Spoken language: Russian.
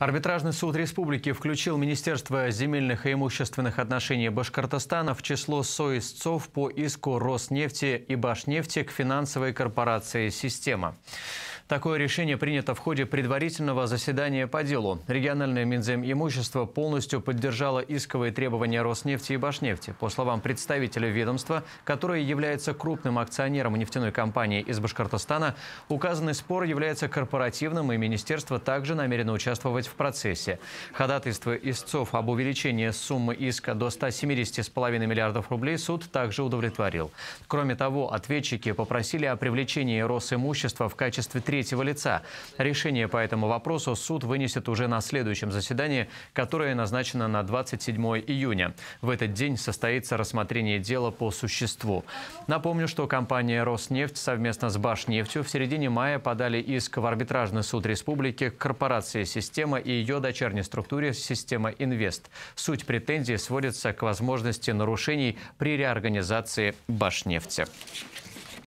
Арбитражный суд республики включил Министерство земельных и имущественных отношений Башкортостана в число соистцов по иску Роснефти и Башнефти к финансовой корпорации «Система». Такое решение принято в ходе предварительного заседания по делу. Региональное имущество полностью поддержало исковые требования Роснефти и Башнефти. По словам представителя ведомства, которое является крупным акционером нефтяной компании из Башкортостана, указанный спор является корпоративным, и министерство также намерено участвовать в процессе. Ходатайство истцов об увеличении суммы иска до 170,5 миллиардов рублей суд также удовлетворил. Кроме того, ответчики попросили о привлечении Росимущества в качестве третьего третьего лица. Решение по этому вопросу суд вынесет уже на следующем заседании, которое назначено на 27 июня. В этот день состоится рассмотрение дела по существу. Напомню, что компания «Роснефть» совместно с «Башнефтью» в середине мая подали иск в арбитражный суд республики к корпорации «Система» и ее дочерней структуре «Система Инвест». Суть претензий сводится к возможности нарушений при реорганизации «Башнефти».